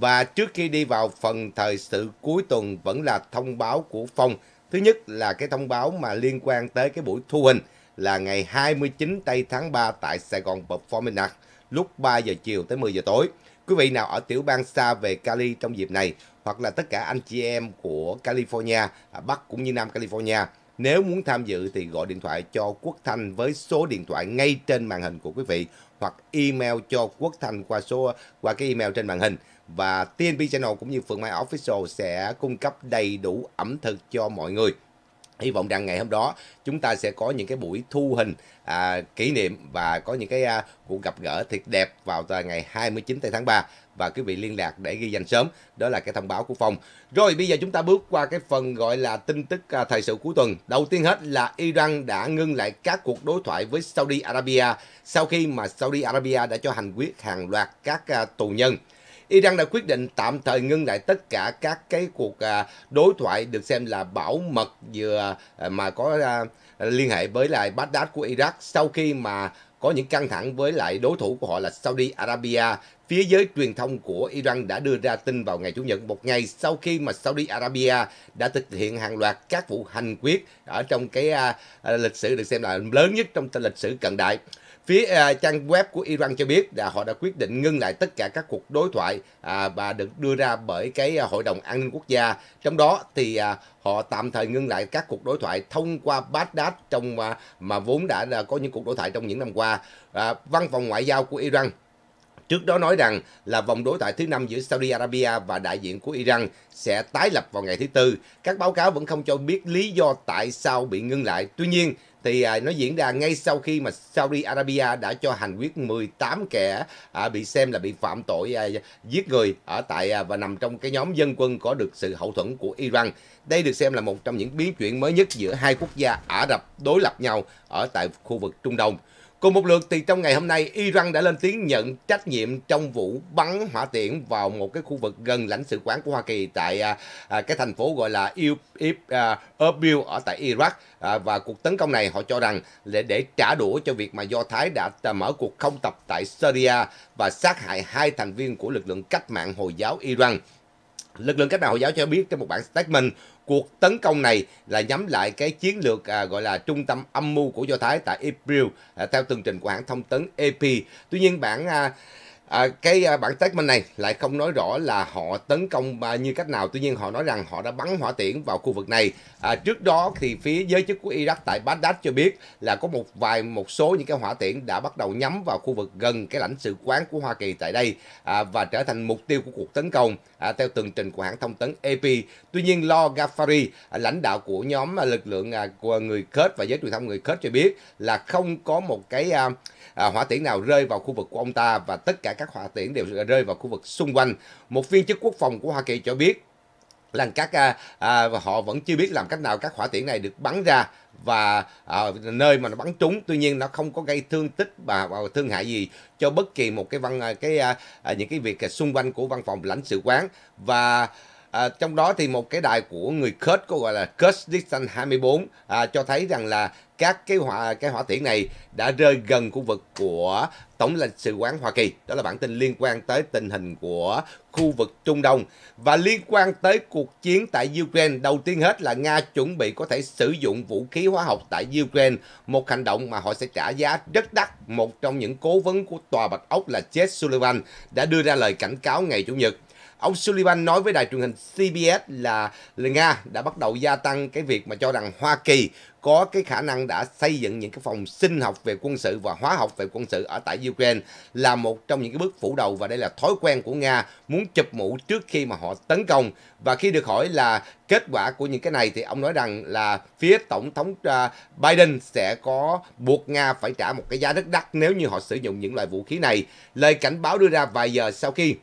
Và trước khi đi vào phần thời sự cuối tuần vẫn là thông báo của Phong. Thứ nhất là cái thông báo mà liên quan tới cái buổi thu hình là ngày 29 tây tháng 3 tại Sài Gòn Performance Art lúc 3 giờ chiều tới 10 giờ tối. Quý vị nào ở tiểu bang xa về Cali trong dịp này hoặc là tất cả anh chị em của California, à, Bắc cũng như Nam California nếu muốn tham dự thì gọi điện thoại cho Quốc Thanh với số điện thoại ngay trên màn hình của quý vị hoặc email cho Quốc Thanh qua số qua cái email trên màn hình và TNP Channel cũng như Phương Mai Official sẽ cung cấp đầy đủ ẩm thực cho mọi người. Hy vọng rằng ngày hôm đó chúng ta sẽ có những cái buổi thu hình à, kỷ niệm và có những cái à, cuộc gặp gỡ thiệt đẹp vào ngày 29 tháng 3 và quý vị liên lạc để ghi danh sớm. Đó là cái thông báo của phòng. Rồi bây giờ chúng ta bước qua cái phần gọi là tin tức à, thời sự cuối tuần. Đầu tiên hết là Iran đã ngưng lại các cuộc đối thoại với Saudi Arabia sau khi mà Saudi Arabia đã cho hành quyết hàng loạt các à, tù nhân Iran đã quyết định tạm thời ngưng lại tất cả các cái cuộc à, đối thoại được xem là bảo mật vừa à, mà có à, liên hệ với lại Baghdad của Iraq sau khi mà có những căng thẳng với lại đối thủ của họ là Saudi Arabia. Phía giới truyền thông của Iran đã đưa ra tin vào ngày Chủ nhật một ngày sau khi mà Saudi Arabia đã thực hiện hàng loạt các vụ hành quyết ở trong cái uh, lịch sử được xem là lớn nhất trong lịch sử cận đại. Phía à, trang web của Iran cho biết là họ đã quyết định ngưng lại tất cả các cuộc đối thoại à, và được đưa ra bởi cái à, Hội đồng An ninh Quốc gia. Trong đó thì à, họ tạm thời ngưng lại các cuộc đối thoại thông qua Baghdad trong à, mà vốn đã là có những cuộc đối thoại trong những năm qua. À, văn phòng ngoại giao của Iran Trước đó nói rằng là vòng đối thoại thứ năm giữa Saudi Arabia và đại diện của Iran sẽ tái lập vào ngày thứ Tư. Các báo cáo vẫn không cho biết lý do tại sao bị ngưng lại. Tuy nhiên, thì à, nó diễn ra ngay sau khi mà Saudi Arabia đã cho hành quyết 18 kẻ à, bị xem là bị phạm tội à, giết người ở tại à, và nằm trong cái nhóm dân quân có được sự hậu thuẫn của Iran. Đây được xem là một trong những biến chuyển mới nhất giữa hai quốc gia Ả Rập đối lập nhau ở tại khu vực Trung Đông. Cùng một lượt thì trong ngày hôm nay, Iran đã lên tiếng nhận trách nhiệm trong vụ bắn hỏa tiễn vào một cái khu vực gần lãnh sự quán của Hoa Kỳ tại à, à cái thành phố gọi là à, Erbil ở tại Iraq. À, và cuộc tấn công này họ cho rằng để, để trả đũa cho việc mà Do Thái đã mở cuộc không tập tại Syria và sát hại hai thành viên của lực lượng cách mạng Hồi giáo Iran. Lực lượng cách mạng Hồi giáo cho biết trong một bản statement, cuộc tấn công này là nhắm lại cái chiến lược à, gọi là trung tâm âm mưu của Do Thái tại April à, theo tường trình của hãng thông tấn AP. Tuy nhiên bản à, À, cái à, bản statement này lại không nói rõ là họ tấn công à, như cách nào, tuy nhiên họ nói rằng họ đã bắn hỏa tiễn vào khu vực này. À, trước đó thì phía giới chức của Iraq tại Baghdad cho biết là có một vài một số những cái hỏa tiễn đã bắt đầu nhắm vào khu vực gần cái lãnh sự quán của Hoa Kỳ tại đây à, và trở thành mục tiêu của cuộc tấn công à, theo tường trình của hãng thông tấn AP. Tuy nhiên, Lo gafari à, lãnh đạo của nhóm à, lực lượng của người Kurd và giới truyền thông người Kurd cho biết là không có một cái à, hỏa tiễn nào rơi vào khu vực của ông ta và tất cả các các hỏa tiễn đều rơi vào khu vực xung quanh. Một viên chức quốc phòng của Hoa Kỳ cho biết là các à, à, họ vẫn chưa biết làm cách nào các hỏa tiễn này được bắn ra và à, nơi mà nó bắn trúng tuy nhiên nó không có gây thương tích và, và thương hại gì cho bất kỳ một cái văn à, cái à, à, những cái việc à, xung quanh của văn phòng lãnh sự quán và À, trong đó thì một cái đài của người Kurd có gọi là Kurd Dixon 24 à, cho thấy rằng là các cái hỏa cái hỏa tiễn này đã rơi gần khu vực của tổng lãnh sự quán Hoa Kỳ. Đó là bản tin liên quan tới tình hình của khu vực Trung Đông và liên quan tới cuộc chiến tại Ukraine. Đầu tiên hết là Nga chuẩn bị có thể sử dụng vũ khí hóa học tại Ukraine, một hành động mà họ sẽ trả giá rất đắt. Một trong những cố vấn của Tòa Bạch Ốc là Jess Sullivan đã đưa ra lời cảnh cáo ngày Chủ nhật Ông Sullivan nói với đài truyền hình CBS là, Nga đã bắt đầu gia tăng cái việc mà cho rằng Hoa Kỳ có cái khả năng đã xây dựng những cái phòng sinh học về quân sự và hóa học về quân sự ở tại Ukraine là một trong những cái bước phủ đầu và đây là thói quen của Nga muốn chụp mũ trước khi mà họ tấn công và khi được hỏi là kết quả của những cái này thì ông nói rằng là phía tổng thống à, Biden sẽ có buộc Nga phải trả một cái giá rất đắt nếu như họ sử dụng những loại vũ khí này. Lời cảnh báo đưa ra vài giờ sau khi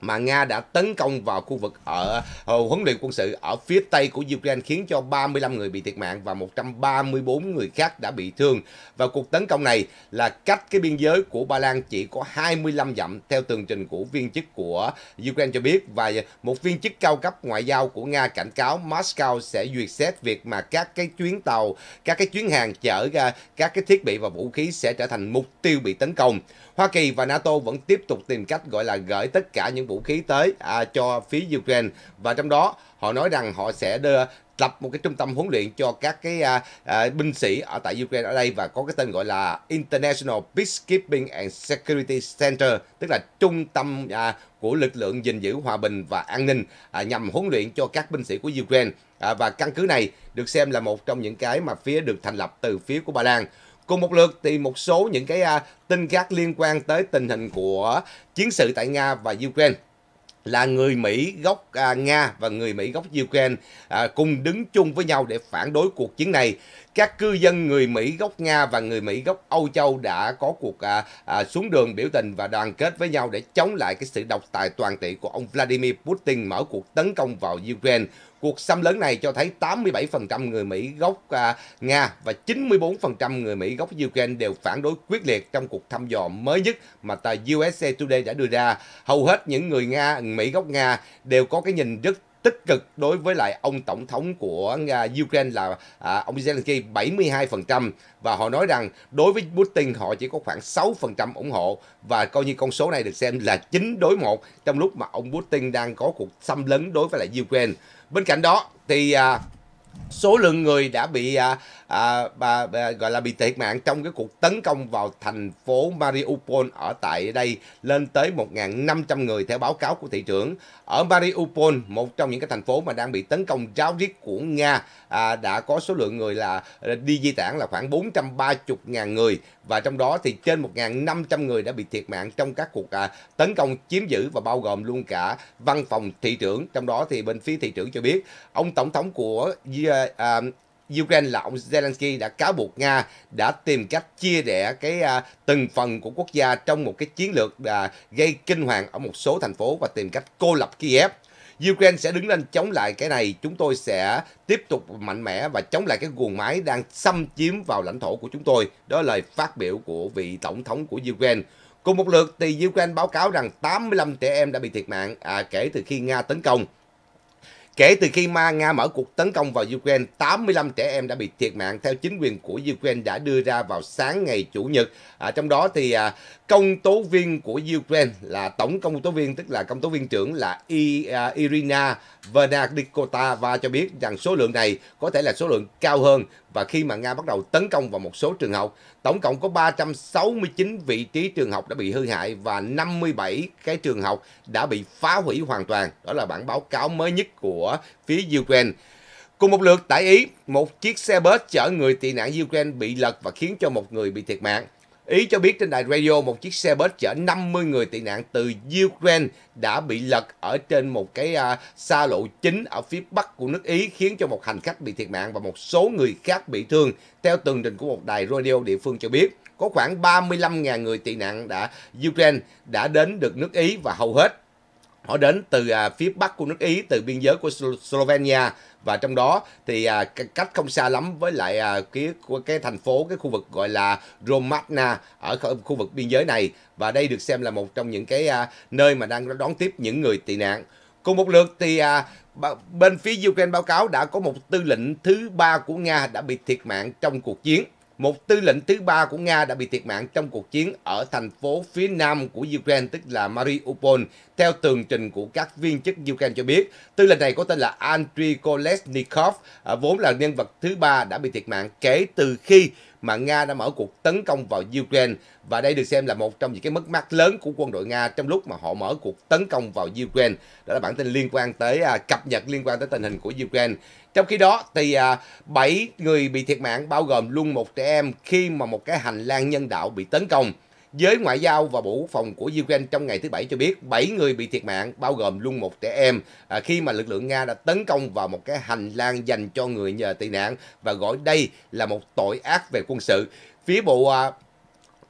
mà Nga đã tấn công vào khu vực ở ờ, huấn luyện quân sự ở phía tây của Ukraine khiến cho 35 người bị thiệt mạng và 134 người khác đã bị thương. Và cuộc tấn công này là cách cái biên giới của Ba Lan chỉ có 25 dặm theo tường trình của viên chức của Ukraine cho biết và một viên chức cao cấp ngoại giao của Nga cảnh cáo Moscow sẽ duyệt xét việc mà các cái chuyến tàu, các cái chuyến hàng chở ra các cái thiết bị và vũ khí sẽ trở thành mục tiêu bị tấn công. Hoa Kỳ và NATO vẫn tiếp tục tìm cách gọi là gửi tất cả những vũ khí tới à, cho phía Ukraine và trong đó họ nói rằng họ sẽ đưa lập một cái trung tâm huấn luyện cho các cái à, à, binh sĩ ở tại Ukraine ở đây và có cái tên gọi là International Peacekeeping and Security Center tức là trung tâm à, của lực lượng gìn giữ hòa bình và an ninh à, nhằm huấn luyện cho các binh sĩ của Ukraine à, và căn cứ này được xem là một trong những cái mà phía được thành lập từ phía của Ba Lan Cùng một lượt thì một số những cái à, tin khác liên quan tới tình hình của chiến sự tại Nga và Ukraine là người Mỹ gốc à, Nga và người Mỹ gốc Ukraine à, cùng đứng chung với nhau để phản đối cuộc chiến này các cư dân người Mỹ gốc Nga và người Mỹ gốc Âu Châu đã có cuộc à, à, xuống đường biểu tình và đoàn kết với nhau để chống lại cái sự độc tài toàn trị của ông Vladimir Putin mở cuộc tấn công vào Ukraine. Cuộc xâm lấn này cho thấy 87% người Mỹ gốc à, Nga và 94% người Mỹ gốc Ukraine đều phản đối quyết liệt trong cuộc thăm dò mới nhất mà tờ USA Today đã đưa ra. Hầu hết những người Nga, Mỹ gốc Nga đều có cái nhìn rất tích cực đối với lại ông tổng thống của à, Ukraine là à, ông Zelensky 72% và họ nói rằng đối với Putin họ chỉ có khoảng 6% ủng hộ và coi như con số này được xem là 9 đối một trong lúc mà ông Putin đang có cuộc xâm lấn đối với lại Ukraine. Bên cạnh đó thì à, số lượng người đã bị à, à, à, à, gọi là bị thiệt mạng trong cái cuộc tấn công vào thành phố Mariupol ở tại đây lên tới 1.500 người theo báo cáo của thị trưởng. Ở Mariupol, một trong những cái thành phố mà đang bị tấn công ráo riết của Nga, à, đã có số lượng người là à, đi di tản là khoảng 430.000 người và trong đó thì trên 1.500 người đã bị thiệt mạng trong các cuộc à, tấn công chiếm giữ và bao gồm luôn cả văn phòng thị trưởng. Trong đó thì bên phía thị trưởng cho biết, ông tổng thống của uh, Ukraine là ông Zelensky đã cáo buộc Nga đã tìm cách chia rẽ cái à, từng phần của quốc gia trong một cái chiến lược à, gây kinh hoàng ở một số thành phố và tìm cách cô lập Kiev. Ukraine sẽ đứng lên chống lại cái này. Chúng tôi sẽ tiếp tục mạnh mẽ và chống lại cái guồng máy đang xâm chiếm vào lãnh thổ của chúng tôi. Đó là lời phát biểu của vị tổng thống của Ukraine. Cùng một lượt thì Ukraine báo cáo rằng 85 trẻ em đã bị thiệt mạng à, kể từ khi Nga tấn công. Kể từ khi Ma Nga mở cuộc tấn công vào Ukraine, 85 trẻ em đã bị thiệt mạng theo chính quyền của Ukraine đã đưa ra vào sáng ngày Chủ nhật. À, trong đó thì à, công tố viên của Ukraine là tổng công tố viên tức là công tố viên trưởng là à, Irina Vernadikota và cho biết rằng số lượng này có thể là số lượng cao hơn và khi mà Nga bắt đầu tấn công vào một số trường học, tổng cộng có 369 vị trí trường học đã bị hư hại và 57 cái trường học đã bị phá hủy hoàn toàn. Đó là bản báo cáo mới nhất của phía Ukraine. Cùng một lượt tại Ý, một chiếc xe bus chở người tị nạn Ukraine bị lật và khiến cho một người bị thiệt mạng. Ý cho biết trên đài radio một chiếc xe bus chở 50 người tị nạn từ Ukraine đã bị lật ở trên một cái uh, xa lộ chính ở phía bắc của nước Ý khiến cho một hành khách bị thiệt mạng và một số người khác bị thương. Theo tường trình của một đài radio địa phương cho biết, có khoảng 35.000 người tị nạn đã Ukraine đã đến được nước Ý và hầu hết họ đến từ à, phía bắc của nước Ý từ biên giới của Slovenia và trong đó thì à, cách không xa lắm với lại à, cái cái thành phố cái khu vực gọi là Romagna ở khu vực biên giới này và đây được xem là một trong những cái à, nơi mà đang đón tiếp những người tị nạn. Cùng một lượt thì à, bên phía Ukraine báo cáo đã có một tư lệnh thứ ba của Nga đã bị thiệt mạng trong cuộc chiến một tư lệnh thứ ba của Nga đã bị thiệt mạng trong cuộc chiến ở thành phố phía nam của Ukraine, tức là Mariupol. Theo tường trình của các viên chức Ukraine cho biết, tư lệnh này có tên là Andriy Kolesnikov, à, vốn là nhân vật thứ ba đã bị thiệt mạng kể từ khi mà Nga đã mở cuộc tấn công vào Ukraine và đây được xem là một trong những cái mất mát lớn của quân đội Nga trong lúc mà họ mở cuộc tấn công vào Ukraine. Đó là bản tin liên quan tới à, cập nhật liên quan tới tình hình của Ukraine. Trong khi đó thì à, 7 người bị thiệt mạng bao gồm luôn một trẻ em khi mà một cái hành lang nhân đạo bị tấn công. Giới Ngoại giao và Bộ Quốc phòng của Ukraine trong ngày thứ Bảy cho biết 7 người bị thiệt mạng, bao gồm luôn một trẻ em, à, khi mà lực lượng Nga đã tấn công vào một cái hành lang dành cho người nhờ tị nạn và gọi đây là một tội ác về quân sự. Phía Bộ à,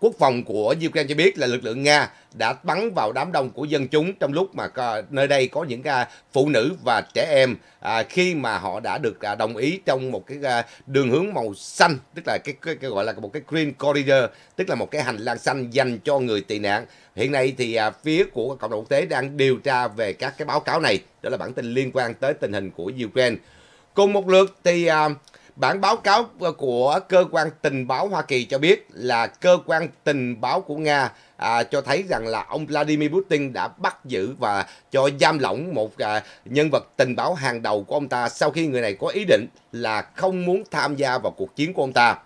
Quốc phòng của Ukraine cho biết là lực lượng Nga đã bắn vào đám đông của dân chúng trong lúc mà nơi đây có những à, phụ nữ và trẻ em à, khi mà họ đã được à, đồng ý trong một cái đường hướng màu xanh tức là cái, cái, cái gọi là một cái green corridor tức là một cái hành lang xanh dành cho người tị nạn hiện nay thì phía của cộng đồng quốc tế đang điều tra về các cái báo cáo này đó là bản tin liên quan tới tình hình của Ukraine cùng một lượt thì Bản báo cáo của cơ quan tình báo Hoa Kỳ cho biết là cơ quan tình báo của Nga à, cho thấy rằng là ông Vladimir Putin đã bắt giữ và cho giam lỏng một à, nhân vật tình báo hàng đầu của ông ta sau khi người này có ý định là không muốn tham gia vào cuộc chiến của ông ta.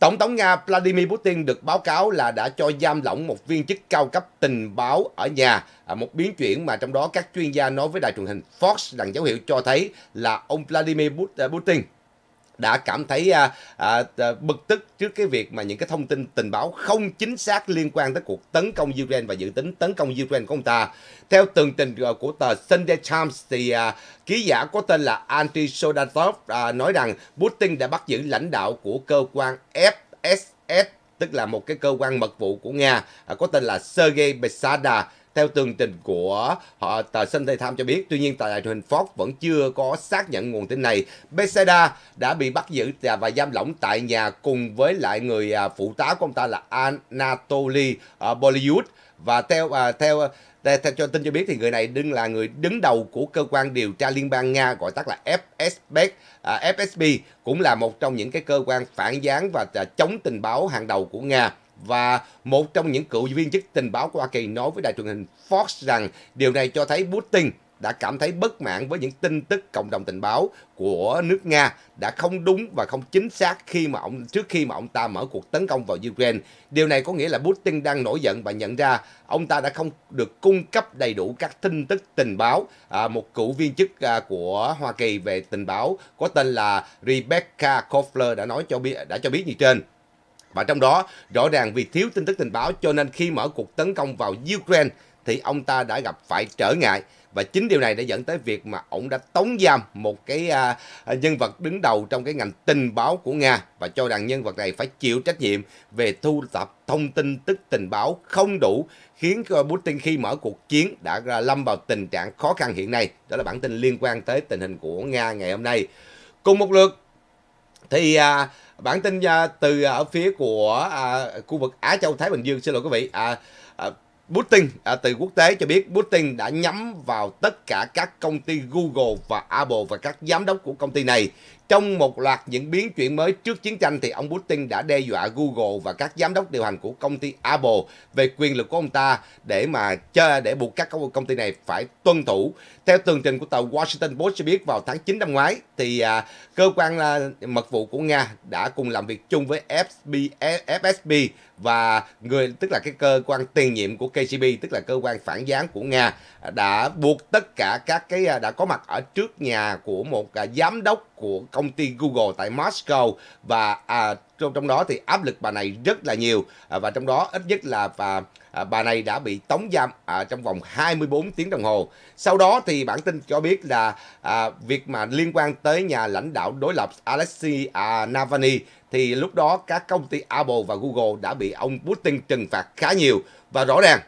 Tổng thống Nga Vladimir Putin được báo cáo là đã cho giam lỏng một viên chức cao cấp tình báo ở nhà, à, một biến chuyển mà trong đó các chuyên gia nói với đài truyền hình Fox rằng dấu hiệu cho thấy là ông Vladimir à, Putin đã cảm thấy à, à, à, bực tức trước cái việc mà những cái thông tin tình báo không chính xác liên quan tới cuộc tấn công Ukraine và dự tính tấn công Ukraine của ông ta. Theo tường trình à, của tờ Sunday Times thì à, ký giả có tên là Andriy Sodatov à, nói rằng Putin đã bắt giữ lãnh đạo của cơ quan FSS tức là một cái cơ quan mật vụ của Nga à, có tên là Sergei Besada theo tường trình của họ tờ Sunday tham cho biết, tuy nhiên tại truyền hình Fox vẫn chưa có xác nhận nguồn tin này. Beseda đã bị bắt giữ và giam lỏng tại nhà cùng với lại người à, phụ tá của ông ta là Anatoly à, Bollywood và à, theo theo theo, theo cho tin cho biết thì người này đương là người đứng đầu của cơ quan điều tra liên bang Nga gọi tắt là FSB, à, FSB cũng là một trong những cái cơ quan phản gián và chống tình báo hàng đầu của Nga. Và một trong những cựu viên chức tình báo của Hoa Kỳ nói với đài truyền hình Fox rằng điều này cho thấy Putin đã cảm thấy bất mãn với những tin tức cộng đồng tình báo của nước Nga đã không đúng và không chính xác khi mà ông trước khi mà ông ta mở cuộc tấn công vào Ukraine. Điều này có nghĩa là Putin đang nổi giận và nhận ra ông ta đã không được cung cấp đầy đủ các tin tức tình báo. À, một cựu viên chức à, của Hoa Kỳ về tình báo có tên là Rebecca Kofler đã nói cho biết đã cho biết như trên. Và trong đó, rõ ràng vì thiếu tin tức tình báo cho nên khi mở cuộc tấn công vào Ukraine thì ông ta đã gặp phải trở ngại. Và chính điều này đã dẫn tới việc mà ông đã tống giam một cái à, nhân vật đứng đầu trong cái ngành tình báo của Nga và cho rằng nhân vật này phải chịu trách nhiệm về thu thập thông tin tức tình báo không đủ khiến Putin khi mở cuộc chiến đã lâm vào tình trạng khó khăn hiện nay. Đó là bản tin liên quan tới tình hình của Nga ngày hôm nay. Cùng một lượt thì... À, bản tin à, từ à, ở phía của à, khu vực Á Châu Thái Bình Dương xin lỗi quý vị Putin từ quốc tế cho biết Putin đã nhắm vào tất cả các công ty Google và Apple và các giám đốc của công ty này trong một loạt những biến chuyển mới trước chiến tranh thì ông Putin đã đe dọa Google và các giám đốc điều hành của công ty Apple về quyền lực của ông ta để mà chơi để buộc các công ty này phải tuân thủ. Theo tường trình của tàu Washington Post cho biết vào tháng 9 năm ngoái thì à, cơ quan à, mật vụ của Nga đã cùng làm việc chung với FSB, FSB và người tức là cái cơ quan tiền nhiệm của KGB tức là cơ quan phản gián của Nga đã buộc tất cả các cái à, đã có mặt ở trước nhà của một à, giám đốc của công ty Google tại Moscow và à, trong trong đó thì áp lực bà này rất là nhiều à, và trong đó ít nhất là và à, bà này đã bị tống giam à, trong vòng 24 tiếng đồng hồ. Sau đó thì bản tin cho biết là à, việc mà liên quan tới nhà lãnh đạo đối lập Alexei à, Navalny thì lúc đó các công ty Apple và Google đã bị ông Putin trừng phạt khá nhiều và rõ ràng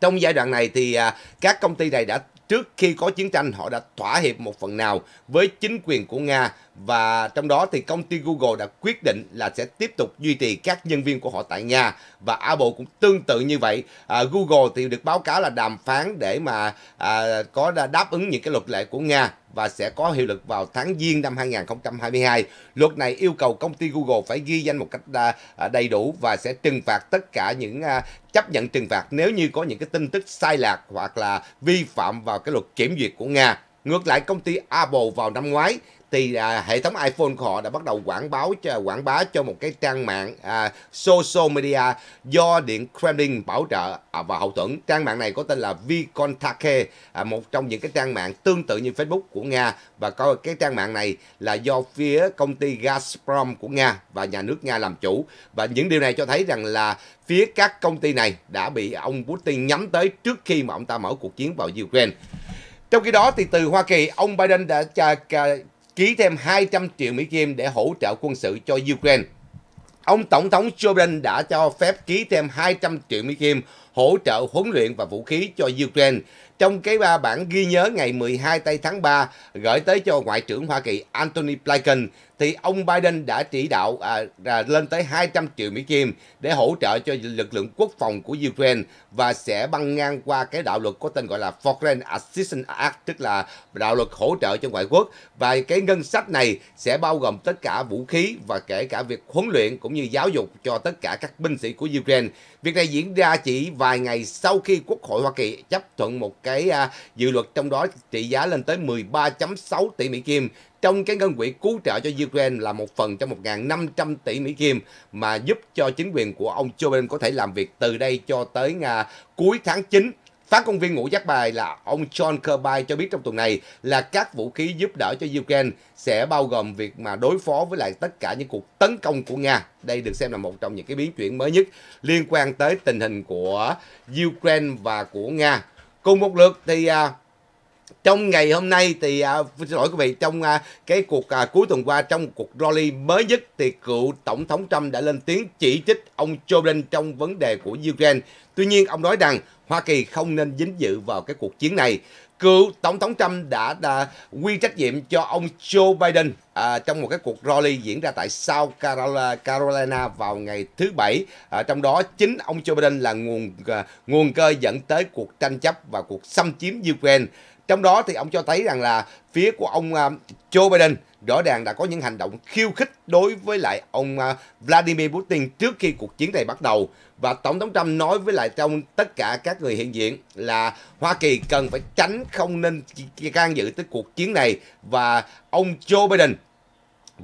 trong giai đoạn này thì à, các công ty này đã trước khi có chiến tranh họ đã thỏa hiệp một phần nào với chính quyền của Nga và trong đó thì công ty Google đã quyết định là sẽ tiếp tục duy trì các nhân viên của họ tại nhà và Apple cũng tương tự như vậy à, Google thì được báo cáo là đàm phán để mà à, có đáp ứng những cái luật lệ của Nga và sẽ có hiệu lực vào tháng Giêng năm 2022. Luật này yêu cầu công ty Google phải ghi danh một cách à, đầy đủ và sẽ trừng phạt tất cả những à, chấp nhận trừng phạt nếu như có những cái tin tức sai lạc hoặc là vi phạm vào cái luật kiểm duyệt của Nga. Ngược lại, công ty Apple vào năm ngoái thì à, hệ thống iPhone của họ đã bắt đầu quảng báo cho quảng bá cho một cái trang mạng à, social media do Điện Kremlin bảo trợ à, và hậu thuẫn. Trang mạng này có tên là Vkontake, à, một trong những cái trang mạng tương tự như Facebook của Nga và coi cái trang mạng này là do phía công ty Gazprom của Nga và nhà nước Nga làm chủ. Và những điều này cho thấy rằng là phía các công ty này đã bị ông Putin nhắm tới trước khi mà ông ta mở cuộc chiến vào Ukraine. Trong khi đó thì từ Hoa Kỳ, ông Biden đã ký thêm 200 triệu Mỹ Kim để hỗ trợ quân sự cho Ukraine. Ông Tổng thống Joe Biden đã cho phép ký thêm 200 triệu Mỹ Kim hỗ trợ huấn luyện và vũ khí cho Ukraine trong cái ba bản ghi nhớ ngày 12 tây tháng 3 gửi tới cho Ngoại trưởng Hoa Kỳ Antony Blinken thì ông Biden đã chỉ đạo à, à, lên tới 200 triệu Mỹ Kim để hỗ trợ cho lực lượng quốc phòng của Ukraine và sẽ băng ngang qua cái đạo luật có tên gọi là Foreign Assistance Act tức là đạo luật hỗ trợ cho ngoại quốc và cái ngân sách này sẽ bao gồm tất cả vũ khí và kể cả việc huấn luyện cũng như giáo dục cho tất cả các binh sĩ của Ukraine. Việc này diễn ra chỉ vài ngày sau khi Quốc hội Hoa Kỳ chấp thuận một cái à, dự luật trong đó trị giá lên tới 13.6 tỷ Mỹ Kim trong cái ngân quỹ cứu trợ cho Ukraine là một phần trong 1.500 tỷ Mỹ Kim mà giúp cho chính quyền của ông Joe Biden có thể làm việc từ đây cho tới à, cuối tháng 9 Phát công viên ngũ giác bài là ông John Kirby cho biết trong tuần này là các vũ khí giúp đỡ cho Ukraine sẽ bao gồm việc mà đối phó với lại tất cả những cuộc tấn công của Nga. Đây được xem là một trong những cái biến chuyển mới nhất liên quan tới tình hình của Ukraine và của Nga. Cùng một lượt thì à, trong ngày hôm nay thì à, xin lỗi quý vị trong à, cái cuộc à, cuối tuần qua trong cuộc rally mới nhất thì cựu tổng thống Trump đã lên tiếng chỉ trích ông Joe Biden trong vấn đề của Ukraine. Tuy nhiên ông nói rằng Hoa Kỳ không nên dính dự vào cái cuộc chiến này. Cựu tổng thống Trump đã, đã à, quy trách nhiệm cho ông Joe Biden à, trong một cái cuộc rally diễn ra tại South Carolina vào ngày thứ bảy. À, trong đó chính ông Joe Biden là nguồn à, nguồn cơ dẫn tới cuộc tranh chấp và cuộc xâm chiếm Ukraine. Trong đó thì ông cho thấy rằng là phía của ông à, Joe Biden rõ ràng đã có những hành động khiêu khích đối với lại ông à, Vladimir Putin trước khi cuộc chiến này bắt đầu và tổng thống Trump nói với lại trong tất cả các người hiện diện là Hoa Kỳ cần phải tránh không nên can dự tới cuộc chiến này và ông Joe Biden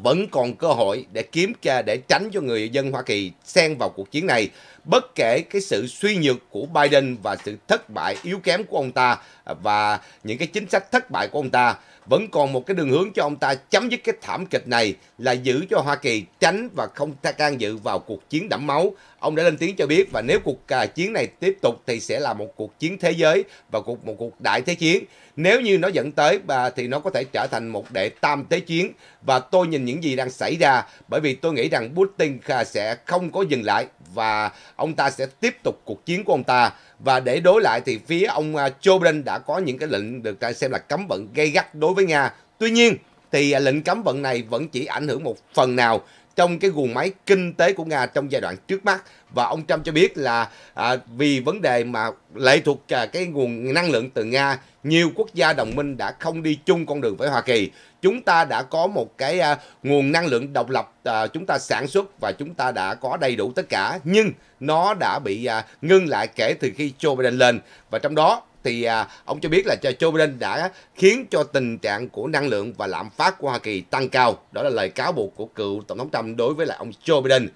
vẫn còn cơ hội để kiếm ra để tránh cho người dân Hoa Kỳ xen vào cuộc chiến này bất kể cái sự suy nhược của Biden và sự thất bại yếu kém của ông ta và những cái chính sách thất bại của ông ta vẫn còn một cái đường hướng cho ông ta chấm dứt cái thảm kịch này là giữ cho Hoa Kỳ tránh và không can dự vào cuộc chiến đẫm máu. Ông đã lên tiếng cho biết và nếu cuộc à, chiến này tiếp tục thì sẽ là một cuộc chiến thế giới và cuộc một cuộc đại thế chiến. Nếu như nó dẫn tới và thì nó có thể trở thành một đệ tam thế chiến và tôi nhìn những gì đang xảy ra bởi vì tôi nghĩ rằng Putin sẽ không có dừng lại và ông ta sẽ tiếp tục cuộc chiến của ông ta và để đối lại thì phía ông Joe à, Biden đã có những cái lệnh được xem là cấm vận gây gắt đối với Nga. Tuy nhiên thì à, lệnh cấm vận này vẫn chỉ ảnh hưởng một phần nào trong cái guồng máy kinh tế của Nga trong giai đoạn trước mắt và ông Trump cho biết là à, vì vấn đề mà lệ thuộc à, cái nguồn năng lượng từ Nga nhiều quốc gia đồng minh đã không đi chung con đường với Hoa Kỳ chúng ta đã có một cái à, nguồn năng lượng độc lập à, chúng ta sản xuất và chúng ta đã có đầy đủ tất cả nhưng nó đã bị à, ngưng lại kể từ khi Joe Biden lên và trong đó thì à, ông cho biết là Joe Biden đã khiến cho tình trạng của năng lượng và lạm phát của Hoa Kỳ tăng cao. Đó là lời cáo buộc của cựu Tổng thống Trump đối với lại ông Joe Biden.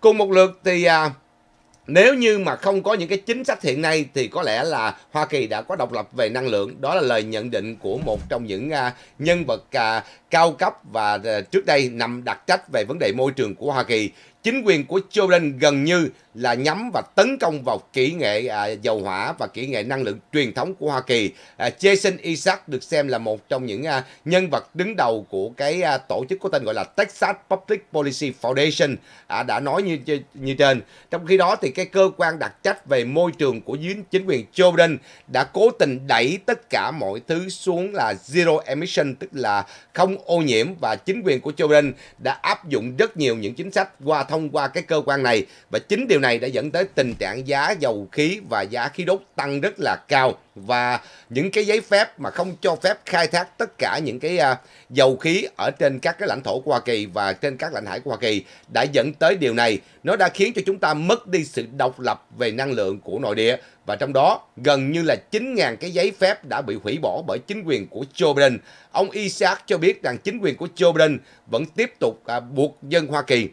Cùng một lượt thì à, nếu như mà không có những cái chính sách hiện nay thì có lẽ là Hoa Kỳ đã có độc lập về năng lượng. Đó là lời nhận định của một trong những uh, nhân vật uh, cao cấp và uh, trước đây nằm đặc trách về vấn đề môi trường của Hoa Kỳ chính quyền của joe biden gần như là nhắm và tấn công vào kỹ nghệ à, dầu hỏa và kỹ nghệ năng lượng truyền thống của Hoa Kỳ. À, Jason Isaac được xem là một trong những à, nhân vật đứng đầu của cái à, tổ chức có tên gọi là Texas Public Policy Foundation à, đã nói như như trên. Trong khi đó thì cái cơ quan đặc trách về môi trường của dưới chính quyền joe biden đã cố tình đẩy tất cả mọi thứ xuống là zero emission tức là không ô nhiễm và chính quyền của joe biden đã áp dụng rất nhiều những chính sách qua thông thông qua cái cơ quan này và chính điều này đã dẫn tới tình trạng giá dầu khí và giá khí đốt tăng rất là cao và những cái giấy phép mà không cho phép khai thác tất cả những cái uh, dầu khí ở trên các cái lãnh thổ của Hoa Kỳ và trên các lãnh hải của Hoa Kỳ đã dẫn tới điều này nó đã khiến cho chúng ta mất đi sự độc lập về năng lượng của nội địa và trong đó gần như là 9.000 cái giấy phép đã bị hủy bỏ bởi chính quyền của Joe Biden. Ông Isaac cho biết rằng chính quyền của Joe Biden vẫn tiếp tục uh, buộc dân Hoa Kỳ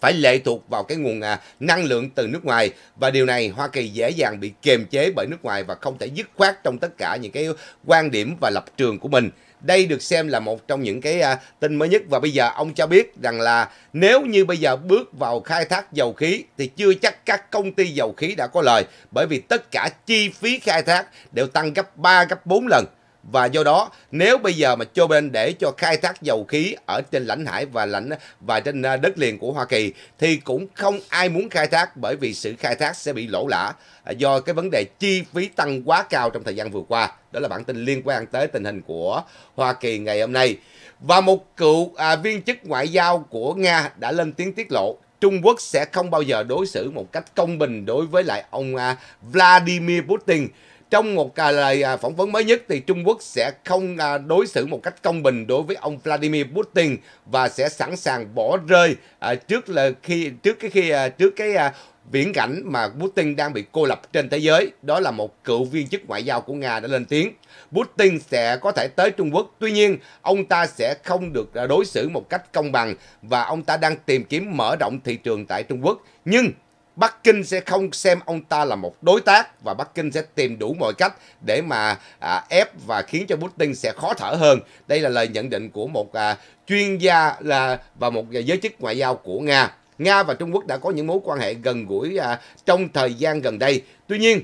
phải lệ thuộc vào cái nguồn à, năng lượng từ nước ngoài và điều này Hoa Kỳ dễ dàng bị kiềm chế bởi nước ngoài và không thể dứt khoát trong tất cả những cái quan điểm và lập trường của mình. Đây được xem là một trong những cái à, tin mới nhất và bây giờ ông cho biết rằng là nếu như bây giờ bước vào khai thác dầu khí thì chưa chắc các công ty dầu khí đã có lời bởi vì tất cả chi phí khai thác đều tăng gấp 3 gấp 4 lần và do đó nếu bây giờ mà cho bên để cho khai thác dầu khí ở trên lãnh hải và lãnh và trên à, đất liền của Hoa Kỳ thì cũng không ai muốn khai thác bởi vì sự khai thác sẽ bị lỗ lã à, do cái vấn đề chi phí tăng quá cao trong thời gian vừa qua. Đó là bản tin liên quan tới tình hình của Hoa Kỳ ngày hôm nay. Và một cựu à, viên chức ngoại giao của Nga đã lên tiếng tiết lộ Trung Quốc sẽ không bao giờ đối xử một cách công bình đối với lại ông à, Vladimir Putin trong một à, lời à, phỏng vấn mới nhất thì Trung Quốc sẽ không à, đối xử một cách công bình đối với ông Vladimir Putin và sẽ sẵn sàng bỏ rơi à, trước là khi trước cái khi à, trước cái à, viễn cảnh mà Putin đang bị cô lập trên thế giới. Đó là một cựu viên chức ngoại giao của Nga đã lên tiếng. Putin sẽ có thể tới Trung Quốc, tuy nhiên ông ta sẽ không được à, đối xử một cách công bằng và ông ta đang tìm kiếm mở rộng thị trường tại Trung Quốc. Nhưng Bắc Kinh sẽ không xem ông ta là một đối tác và Bắc Kinh sẽ tìm đủ mọi cách để mà à, ép và khiến cho Putin sẽ khó thở hơn. Đây là lời nhận định của một à, chuyên gia là và một giới chức ngoại giao của Nga. Nga và Trung Quốc đã có những mối quan hệ gần gũi à, trong thời gian gần đây. Tuy nhiên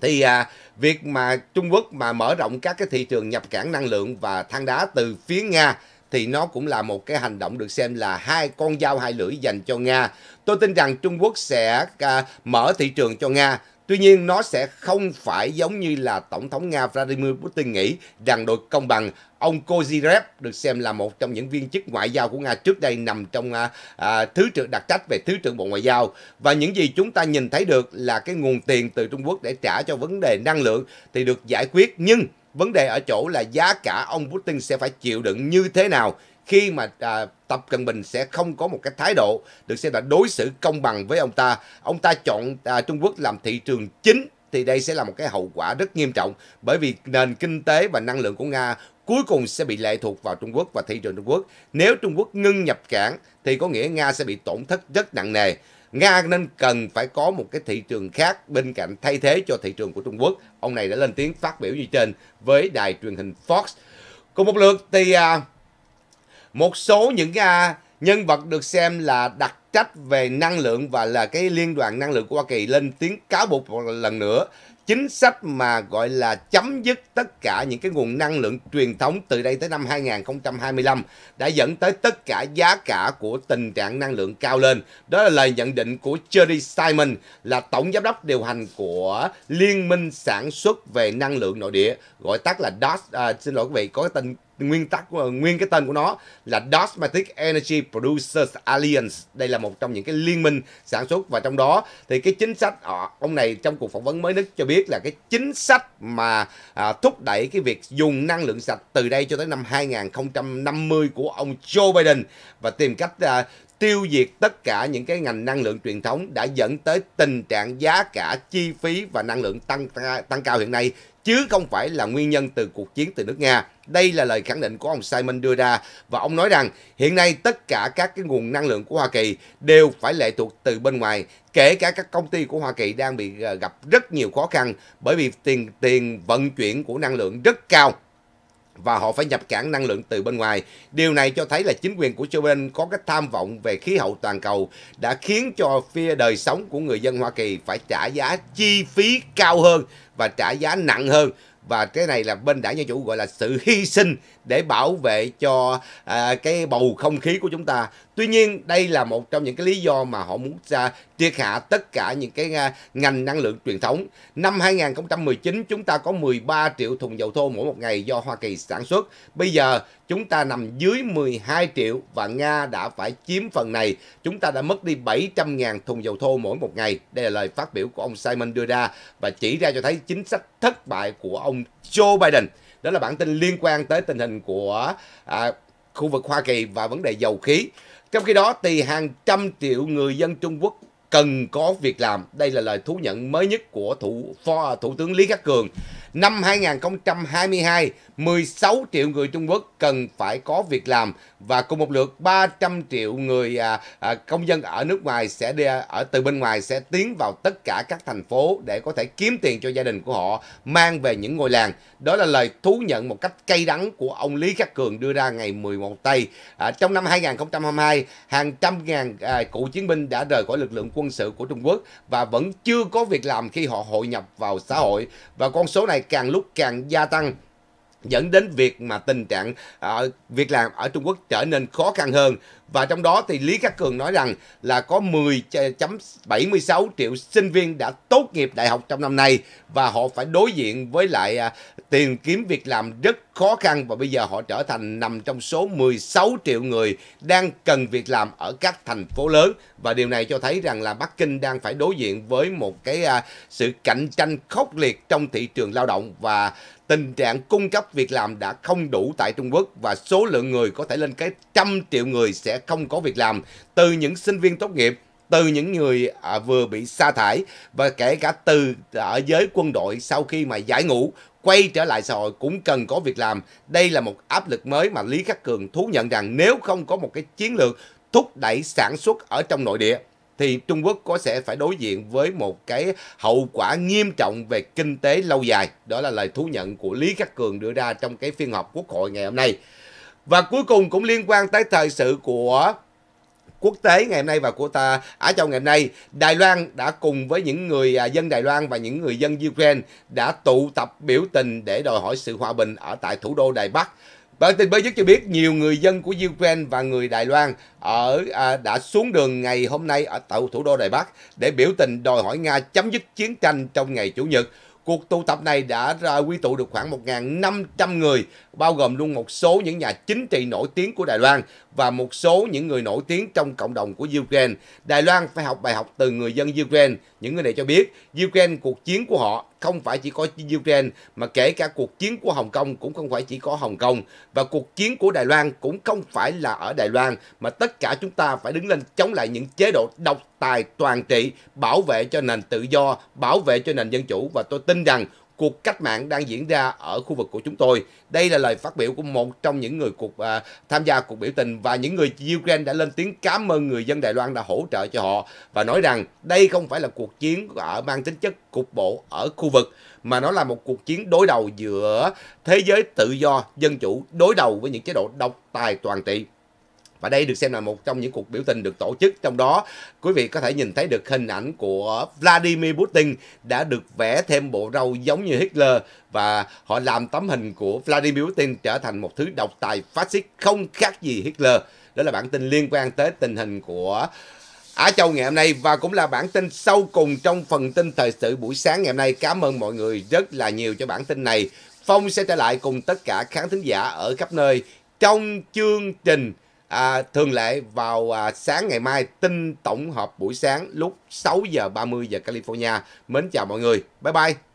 thì à, việc mà Trung Quốc mà mở rộng các cái thị trường nhập cảng năng lượng và than đá từ phía Nga thì nó cũng là một cái hành động được xem là hai con dao hai lưỡi dành cho Nga. Tôi tin rằng Trung Quốc sẽ à, mở thị trường cho Nga. Tuy nhiên nó sẽ không phải giống như là Tổng thống Nga Vladimir Putin nghĩ rằng đội công bằng ông Kozirev được xem là một trong những viên chức ngoại giao của Nga trước đây nằm trong à, à, thứ trưởng đặc trách về thứ trưởng Bộ Ngoại giao và những gì chúng ta nhìn thấy được là cái nguồn tiền từ Trung Quốc để trả cho vấn đề năng lượng thì được giải quyết nhưng Vấn đề ở chỗ là giá cả ông Putin sẽ phải chịu đựng như thế nào khi mà à, Tập Cận Bình sẽ không có một cái thái độ được xem là đối xử công bằng với ông ta. Ông ta chọn à, Trung Quốc làm thị trường chính thì đây sẽ là một cái hậu quả rất nghiêm trọng bởi vì nền kinh tế và năng lượng của Nga cuối cùng sẽ bị lệ thuộc vào Trung Quốc và thị trường Trung Quốc. Nếu Trung Quốc ngưng nhập cảng thì có nghĩa Nga sẽ bị tổn thất rất nặng nề. Nga nên cần phải có một cái thị trường khác bên cạnh thay thế cho thị trường của Trung Quốc. Ông này đã lên tiếng phát biểu như trên với đài truyền hình Fox. Cùng một lượt thì à, một số những à, nhân vật được xem là đặc trách về năng lượng và là cái liên đoàn năng lượng của Hoa Kỳ lên tiếng cáo buộc một lần nữa chính sách mà gọi là chấm dứt tất cả những cái nguồn năng lượng truyền thống từ đây tới năm 2025 đã dẫn tới tất cả giá cả của tình trạng năng lượng cao lên. Đó là lời nhận định của Jerry Simon là tổng giám đốc điều hành của Liên minh sản xuất về năng lượng nội địa, gọi tắt là DOS. À, xin lỗi quý vị, có tên nguyên tắc của nguyên cái tên của nó là Dosmatic Energy Producers Alliance. Đây là một trong những cái liên minh sản xuất và trong đó thì cái chính sách à, ông này trong cuộc phỏng vấn mới nhất cho biết là cái chính sách mà à, thúc đẩy cái việc dùng năng lượng sạch từ đây cho tới năm 2050 của ông Joe Biden và tìm cách à, tiêu diệt tất cả những cái ngành năng lượng truyền thống đã dẫn tới tình trạng giá cả chi phí và năng lượng tăng tăng cao hiện nay chứ không phải là nguyên nhân từ cuộc chiến từ nước Nga. Đây là lời khẳng định của ông Simon đưa ra và ông nói rằng hiện nay tất cả các cái nguồn năng lượng của Hoa Kỳ đều phải lệ thuộc từ bên ngoài, kể cả các công ty của Hoa Kỳ đang bị ờ, gặp rất nhiều khó khăn bởi vì tiền tiền vận chuyển của năng lượng rất cao và họ phải nhập cản năng lượng từ bên ngoài. Điều này cho thấy là chính quyền của Joe Biden có cái tham vọng về khí hậu toàn cầu đã khiến cho phía đời sống của người dân Hoa Kỳ phải trả giá chi phí cao hơn và trả giá nặng hơn và cái này là bên đảng dân chủ gọi là sự hy sinh để bảo vệ cho à, cái bầu không khí của chúng ta tuy nhiên đây là một trong những cái lý do mà họ muốn ra triệt hạ tất cả những cái à, ngành năng lượng truyền thống. Năm 2019 chúng ta có 13 triệu thùng dầu thô mỗi một ngày do Hoa Kỳ sản xuất. Bây giờ chúng ta nằm dưới 12 triệu và Nga đã phải chiếm phần này. Chúng ta đã mất đi 700.000 thùng dầu thô mỗi một ngày. Đây là lời phát biểu của ông Simon đưa ra và chỉ ra cho thấy chính sách thất bại của ông Joe Biden. Đó là bản tin liên quan tới tình hình của à, khu vực Hoa Kỳ và vấn đề dầu khí. Trong khi đó thì hàng trăm triệu người dân Trung Quốc cần có việc làm. Đây là lời thú nhận mới nhất của thủ phó thủ tướng Lý Khắc Cường. Năm 2022, 16 triệu người Trung Quốc cần phải có việc làm và cùng một lượt 300 triệu người à, à, công dân ở nước ngoài sẽ đi, ở từ bên ngoài sẽ tiến vào tất cả các thành phố để có thể kiếm tiền cho gia đình của họ mang về những ngôi làng. Đó là lời thú nhận một cách cay đắng của ông Lý Khắc Cường đưa ra ngày 11 Tây. À, trong năm 2022, hàng trăm ngàn à, cựu chiến binh đã rời khỏi lực lượng quân sự của Trung Quốc và vẫn chưa có việc làm khi họ hội nhập vào xã hội và con số này càng lúc càng gia tăng dẫn đến việc mà tình trạng uh, việc làm ở Trung Quốc trở nên khó khăn hơn và trong đó thì Lý Khắc Cường nói rằng là có 10.76 triệu sinh viên đã tốt nghiệp đại học trong năm nay và họ phải đối diện với lại uh, tìm kiếm việc làm rất khó khăn và bây giờ họ trở thành nằm trong số 16 triệu người đang cần việc làm ở các thành phố lớn và điều này cho thấy rằng là Bắc Kinh đang phải đối diện với một cái à, sự cạnh tranh khốc liệt trong thị trường lao động và tình trạng cung cấp việc làm đã không đủ tại Trung Quốc và số lượng người có thể lên cái trăm triệu người sẽ không có việc làm từ những sinh viên tốt nghiệp từ những người à, vừa bị sa thải và kể cả từ ở giới quân đội sau khi mà giải ngũ quay trở lại xã hội cũng cần có việc làm. Đây là một áp lực mới mà Lý Khắc Cường thú nhận rằng nếu không có một cái chiến lược thúc đẩy sản xuất ở trong nội địa thì Trung Quốc có sẽ phải đối diện với một cái hậu quả nghiêm trọng về kinh tế lâu dài. Đó là lời thú nhận của Lý Khắc Cường đưa ra trong cái phiên họp Quốc hội ngày hôm nay. Và cuối cùng cũng liên quan tới thời sự của quốc tế ngày hôm nay và của ta Á Châu ngày hôm nay, Đài Loan đã cùng với những người à, dân Đài Loan và những người dân Ukraine đã tụ tập biểu tình để đòi hỏi sự hòa bình ở tại thủ đô Đài Bắc. Bản tin mới nhất cho biết nhiều người dân của Ukraine và người Đài Loan ở à, đã xuống đường ngày hôm nay ở tàu thủ đô Đài Bắc để biểu tình đòi hỏi Nga chấm dứt chiến tranh trong ngày Chủ nhật. Cuộc tụ tập này đã ra quy tụ được khoảng 1.500 người, bao gồm luôn một số những nhà chính trị nổi tiếng của Đài Loan và một số những người nổi tiếng trong cộng đồng của Ukraine. Đài Loan phải học bài học từ người dân Ukraine. Những người này cho biết, Ukraine cuộc chiến của họ không phải chỉ có Ukraine mà kể cả cuộc chiến của Hồng Kông cũng không phải chỉ có Hồng Kông và cuộc chiến của Đài Loan cũng không phải là ở Đài Loan mà tất cả chúng ta phải đứng lên chống lại những chế độ độc tài toàn trị bảo vệ cho nền tự do, bảo vệ cho nền dân chủ và tôi tin rằng cuộc cách mạng đang diễn ra ở khu vực của chúng tôi. Đây là lời phát biểu của một trong những người cuộc à, tham gia cuộc biểu tình và những người Ukraine đã lên tiếng cảm ơn người dân Đài Loan đã hỗ trợ cho họ và nói rằng đây không phải là cuộc chiến ở mang tính chất cục bộ ở khu vực mà nó là một cuộc chiến đối đầu giữa thế giới tự do dân chủ đối đầu với những chế độ độc tài toàn trị. Và đây được xem là một trong những cuộc biểu tình được tổ chức trong đó quý vị có thể nhìn thấy được hình ảnh của Vladimir Putin đã được vẽ thêm bộ râu giống như Hitler và họ làm tấm hình của Vladimir Putin trở thành một thứ độc tài phát xít không khác gì Hitler. Đó là bản tin liên quan tới tình hình của Á Châu ngày hôm nay và cũng là bản tin sâu cùng trong phần tin thời sự buổi sáng ngày hôm nay. Cảm ơn mọi người rất là nhiều cho bản tin này. Phong sẽ trở lại cùng tất cả khán thính giả ở khắp nơi trong chương trình À, thường lệ vào à, sáng ngày mai tin tổng hợp buổi sáng lúc 6 giờ 30 giờ California. Mến chào mọi người. Bye bye.